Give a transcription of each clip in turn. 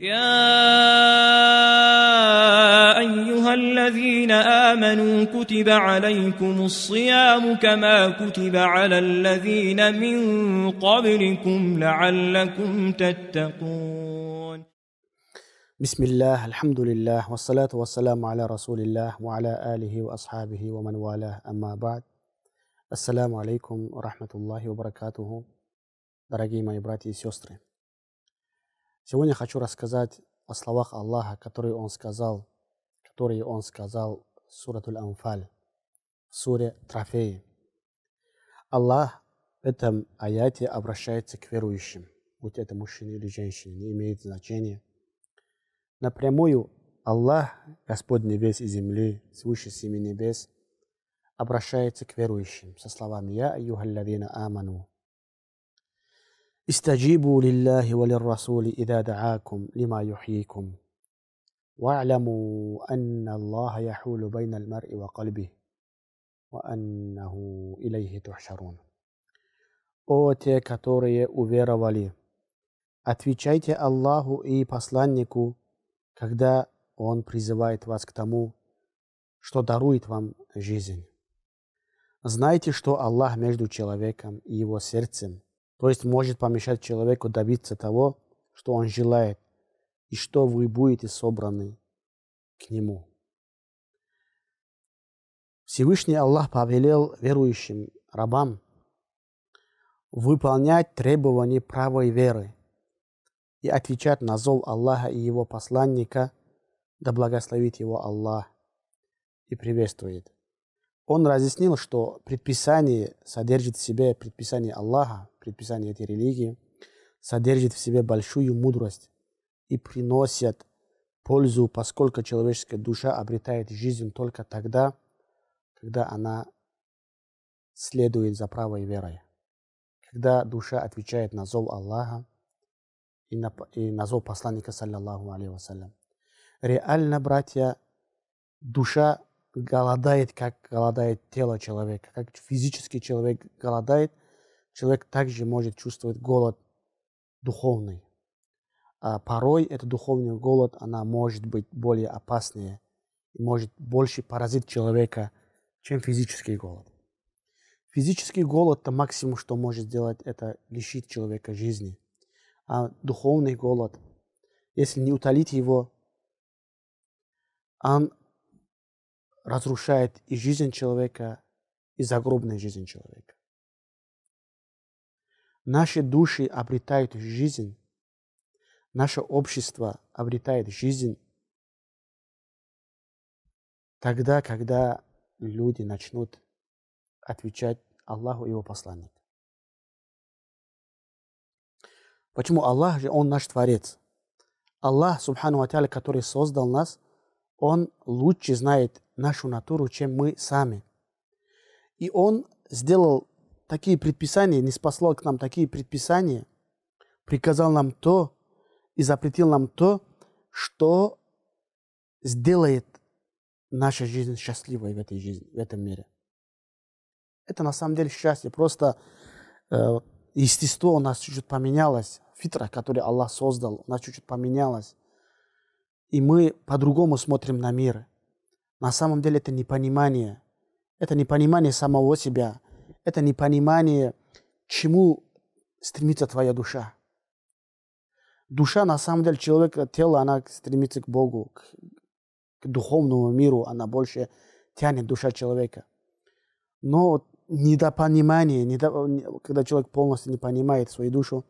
يا أيها الذين آمنوا كتب عليكم الصيام كما كتب على الذين من قبلكم لعلكم تتقون بسم الله الحمد لله والصلاة والسلام على رسول الله وعلى آله وأصحابه ومن والاه أما بعد السلام عليكم ورحمة الله وبركاته дорогие мои братья и сестры Сегодня хочу рассказать о словах Аллаха, которые Он сказал, которые Он сказал в Суратуль Анфаль, в суре Трофеи. Аллах в этом аяте обращается к верующим, будь это мужчина или женщина, не имеет значения. Напрямую Аллах, Господь небес и земли, свыше семи небес, обращается к верующим со словами «Я, аюхаллавина аману, استجيبوا لله وللرسول إذا دعاكم لما يحييكم واعلموا أن الله يحول بين المرء وقلبه وأنه إليه تحشرون О те, которые уверовали, отвечайте Аллаху и посланнику, когда Он призывает вас к тому, что дарует вам жизнь. Знайте, что Аллах между человеком и его сердцем – то есть может помешать человеку добиться того, что он желает, и что вы будете собраны к нему. Всевышний Аллах повелел верующим рабам выполнять требования правой веры и отвечать на зов Аллаха и его посланника, да благословит его Аллах и приветствует. Он разъяснил, что предписание содержит в себе предписание Аллаха, предписания этой религии, содержат в себе большую мудрость и приносят пользу, поскольку человеческая душа обретает жизнь только тогда, когда она следует за правой верой, когда душа отвечает на зов Аллаха и на, и на зов посланника, саллиллаху алейхи вассалям. Реально, братья, душа голодает, как голодает тело человека, как физический человек голодает, человек также может чувствовать голод духовный. А порой этот духовный голод, она может быть более опаснее и может больше поразить человека, чем физический голод. Физический голод – это максимум, что может сделать, это лишить человека жизни. А духовный голод, если не утолить его, он разрушает и жизнь человека, и загробную жизнь человека. Наши души обретают жизнь. Наше общество обретает жизнь. Тогда, когда люди начнут отвечать Аллаху и его Посланник, Почему Аллах же, Он наш Творец? Аллах, Субхану Аталя, который создал нас, Он лучше знает нашу натуру, чем мы сами. И Он сделал такие предписания, не спасло к нам такие предписания, приказал нам то и запретил нам то, что сделает наша жизнь счастливой в этой жизни, в этом мире. Это на самом деле счастье. Просто э, естество у нас чуть-чуть поменялось, фитра, который Аллах создал, у нас чуть-чуть поменялось. И мы по-другому смотрим на мир. На самом деле это непонимание. Это непонимание самого себя это непонимание, к чему стремится твоя душа. Душа, на самом деле, человек, тело, она стремится к Богу, к, к духовному миру, она больше тянет душа человека. Но недопонимание, недо... когда человек полностью не понимает свою душу,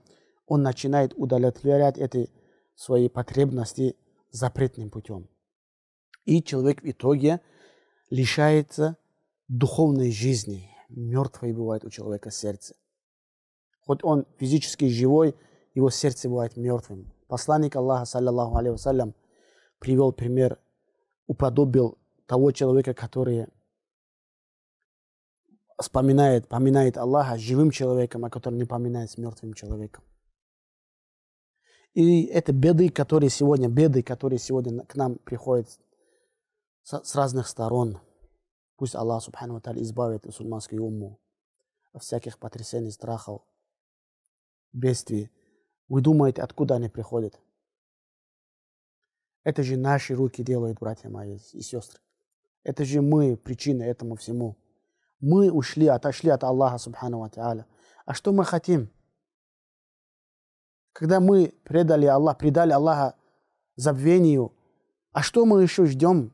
он начинает удовлетворять эти свои потребности запретным путем. И человек в итоге лишается духовной жизни, мертвое бывает у человека сердце. Хоть он физически живой, его сердце бывает мертвым. Посланник Аллаха, саллиллаху алейхи привел пример, уподобил того человека, который вспоминает, поминает Аллаха живым человеком, а который не поминает с мертвым человеком. И это беды, которые сегодня, беды, которые сегодня к нам приходят с разных сторон – Пусть Аллах Субхану Аталь избавит мусульманский умму от всяких потрясений, страхов, бедствий. Вы думаете, откуда они приходят? Это же наши руки делают, братья мои и сестры. Это же мы причина этому всему. Мы ушли, отошли от Аллаха Субхану Аталя. А что мы хотим? Когда мы предали Аллах, предали Аллаха забвению, а что мы еще ждем?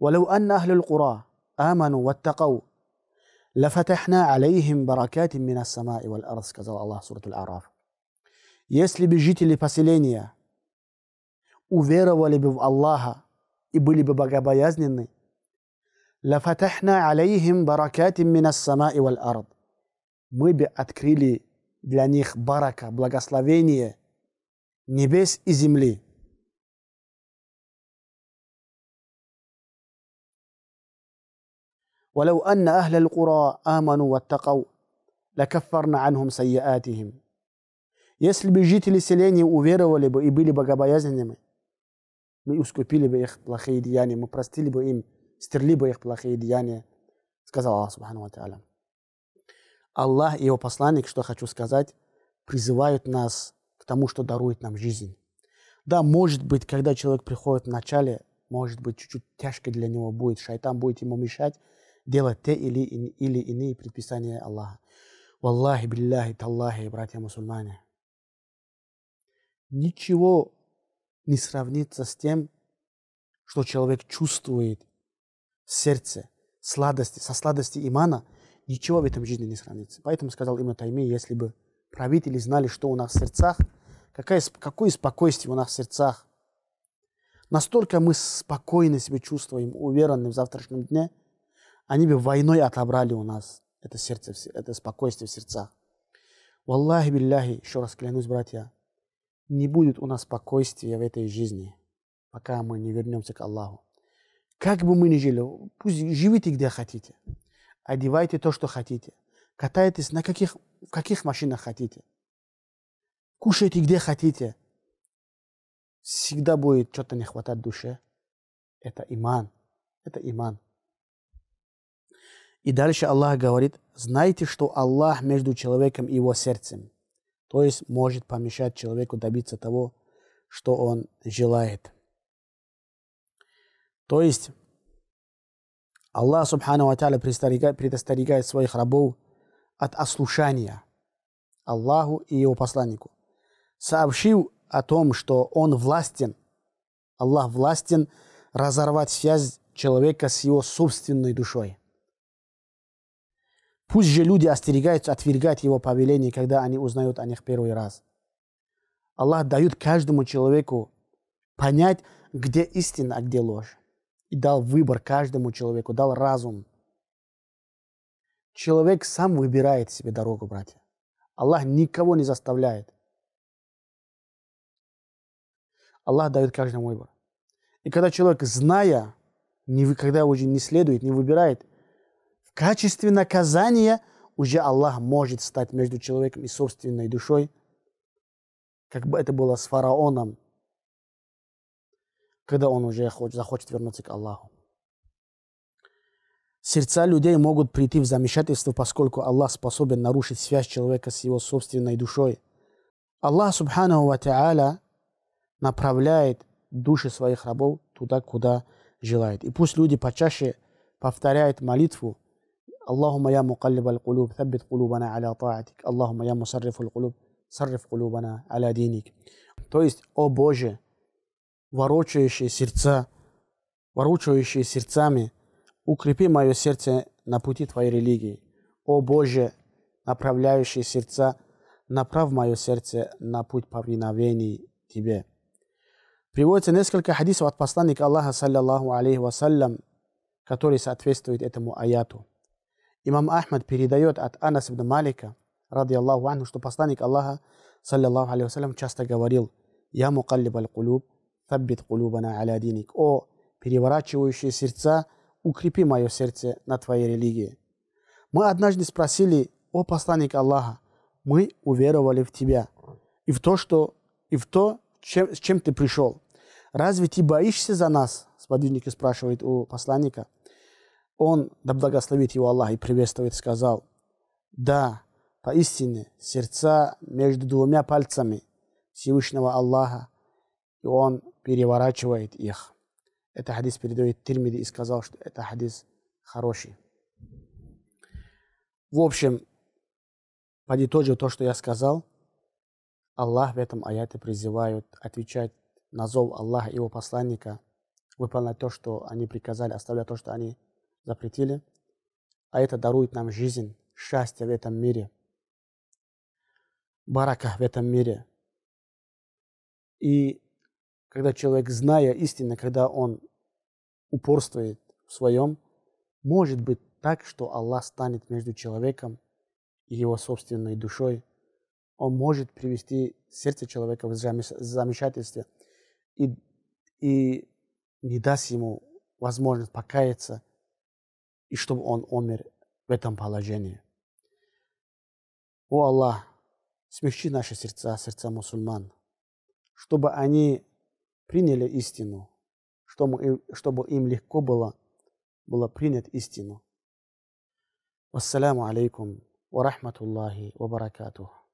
ولو أن أهل القرى آمنوا واتقوا لفتحنا عليهم بركات من السماء والأرض сказал Аллах в Сурату Араф. Если бы жители поселения уверовали бы в Аллаха и были бы богобоязненны, لفتحنا عليهم بركات من السماء والأرض. Мы бы открыли для них барака, благословение небес и земли. ولو أن أهل القرى آمنوا واتقوا لكفرنا عنهم سيئاتهم Если бы жители селения уверовали бы и были богобоязненными, мы искупили бы их плохие деяния, мы простили бы им, стерли бы их плохие деяния, сказал Аллах Субхану Ва Та'аля. Аллах и его посланник, что хочу сказать, призывают нас к тому, что дарует нам жизнь. Да, может быть, когда человек приходит в начале, может быть, чуть-чуть тяжко для него будет, шайтан будет ему мешать, делать те или, или иные предписания Аллаха. Валлахи, билляхи, таллахи, братья мусульмане. Ничего не сравнится с тем, что человек чувствует в сердце, сладости, со сладости имана, ничего в этом жизни не сравнится. Поэтому сказал именно Тайми, если бы правители знали, что у нас в сердцах, какая, какое спокойствие у нас в сердцах, настолько мы спокойно себя чувствуем, уверены в завтрашнем дне – они бы войной отобрали у нас это сердце, это спокойствие в сердцах. Валлахи билляхи, еще раз клянусь, братья, не будет у нас спокойствия в этой жизни, пока мы не вернемся к Аллаху. Как бы мы ни жили, пусть живите где хотите, одевайте то, что хотите, катайтесь на каких, в каких машинах хотите, кушайте где хотите. Всегда будет что-то не хватать душе. Это иман. Это иман. И дальше Аллах говорит, знайте, что Аллах между человеком и его сердцем. То есть может помешать человеку добиться того, что он желает. То есть Аллах Субхану Аталя предостерегает своих рабов от ослушания Аллаху и его посланнику, сообщил о том, что он властен, Аллах властен разорвать связь человека с его собственной душой. Пусть же люди остерегаются отвергать его повеление, когда они узнают о них первый раз. Аллах дает каждому человеку понять, где истина, а где ложь. И дал выбор каждому человеку, дал разум. Человек сам выбирает себе дорогу, братья. Аллах никого не заставляет. Аллах дает каждому выбор. И когда человек, зная, не, когда уже не следует, не выбирает – качестве наказания уже Аллах может стать между человеком и собственной душой, как бы это было с фараоном, когда он уже захочет вернуться к Аллаху. Сердца людей могут прийти в замешательство, поскольку Аллах способен нарушить связь человека с его собственной душой. Аллах, субхану ва та'аля, направляет души своих рабов туда, куда желает. И пусть люди почаще повторяют молитву, اللهم يا مقلب القلوب ثبت قلوبنا على طاعتك اللهم يا مصرف القلوب صرف قلوبنا على دينك то есть о Боже ворочающие сердца ворочающие сердцами укрепи мое сердце на пути твоей религии о Боже направляющие сердца направь мое сердце на путь повиновений тебе Приводится несколько хадисов от посланника Аллаха, саллиллаху алейхи вассалям, которые соответствуют этому аяту. Имам Ахмад передает от Анас ибн Малика, ради Аллаху анху, что посланник Аллаха, саллиллаху алейхи вассалям, часто говорил, «Я мукаллиб аль-кулюб, таббит кулюбана аля диник». «О, переворачивающие сердца, укрепи мое сердце на твоей религии». Мы однажды спросили, «О посланник Аллаха, мы уверовали в тебя и в то, что, и в то чем, с чем ты пришел. Разве ты боишься за нас?» Сподвижники спрашивают у посланника – он, да благословит его Аллах и приветствует, сказал, «Да, поистине, сердца между двумя пальцами Всевышнего Аллаха, и он переворачивает их». Это хадис передает Тирмиди и сказал, что это хадис хороший. В общем, подытожив то, что я сказал, Аллах в этом аяте призывает отвечать на зов Аллаха и его посланника, выполнять то, что они приказали, оставлять то, что они запретили, а это дарует нам жизнь, счастье в этом мире, барака в этом мире. И когда человек, зная истину, когда он упорствует в своем, может быть так, что Аллах станет между человеком и его собственной душой. Он может привести сердце человека в замешательство и, и не даст ему возможность покаяться – и чтобы он умер в этом положении. О Аллах, смягчи наши сердца, сердца мусульман, чтобы они приняли истину, чтобы, чтобы им легко было, было принять истину. Вассаляму алейкум ва рахматуллахи ва баракатух.